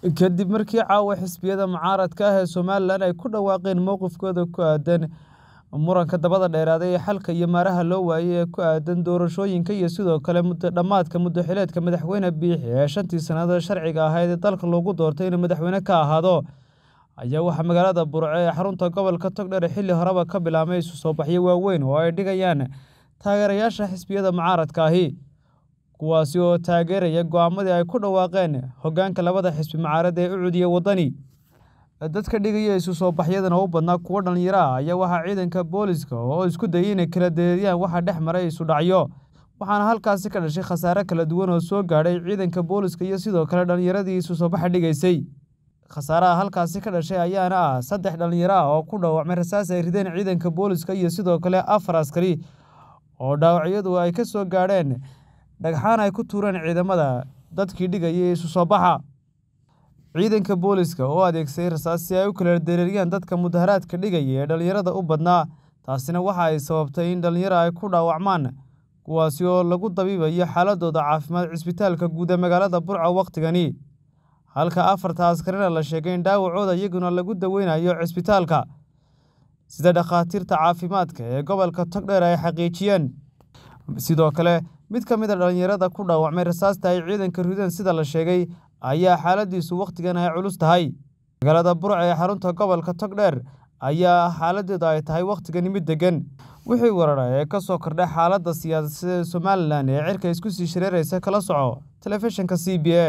kadib markii caawa xisbiyada mucaaradka ah ee somalilan ay ku dhawaaqeen mowqifkooda ku aadan muranka dabada dheeraada ee xalka iyo maaraha loo waayay ee ku aadan doorashooyinka iyo sidoo kale dhammaadka muddoxileedka madaxweyne biixi ee shantii sannadood sharciga ahayd ee dalka loogu doortay inuu madaxweyne ka ahaado ayaa waxaa magaalada burco ee xarunta gobolka togdhere xilli horeba ka bilaamay isu soo baxyo waaweyn oo ay dhigayaan taageerayaasha xisbiyada mucaaradka ahi kuwaasi oo taageeraya go go'aamadii ay ku dhawaaqeen hoggaanka labada xisbi mucaarada ee u cudiya wadani dadka dhigaya isu soo baxyadan u badnaa kuwa dhallinyaraa ah ayaa waxaa ciidanka booliska ah oo isku dayay inay kala deeryaan waxa dhex maray isu dhacyo waxaana halkaasi ka dhashay khasaare kala duwan oo soo gaadhay ciidanka booliska iyo sidoo kale dhallinyaradii isu soo baxa dhigaysay khasaaraha halkaasi ka dhashay ayaana ah saddex dhallinyaraa oo ku dhaawacmay rasaas ay rideen ciidanka booliska iyo sidoo kale afar askari oo dhaawacyadu ay ka soo gaadheen dhagxaan ay ku tuureen ciidamada dadkii dhigayay isu soo baxa ciidanka booliska oo adeegsay rasaas si ay u kala dareeriyaan dadka mudaharaadka dhigaya ee dhallinyarada u badnaa taasina waxa ay sababtay in dhallinyaro ay ku dhaawacmaan kuwaasi oo lagu dabiibayo xaaladooda caafimaad cisbitaalka guud ee magaalada burca wakhtigani halka afarta askarina la sheegay in dhaawacooda iyaguna lagu daweynayo cisbitaalka sida dhakhaatiirta caafimaadka ee gobolka togdheer ay xaqiijiyeen sidoo kale mid ka mid a ah dhallinyarada ku dhaawacmay rasaasta ay ciidanka rideen sida la sheegay ayaa xaaladiisu wakhtigan ay culus tahay magaalada burca ee xarunta gobolka togdheer ayaa ah xaaladeedu ay tahay wakhtigani mid degan wixii weerara ee ka soo kordhay xaaladda siyaasadeed ee somalilan ee cirka isku sii shareeraysa kala soco telefishinka c b a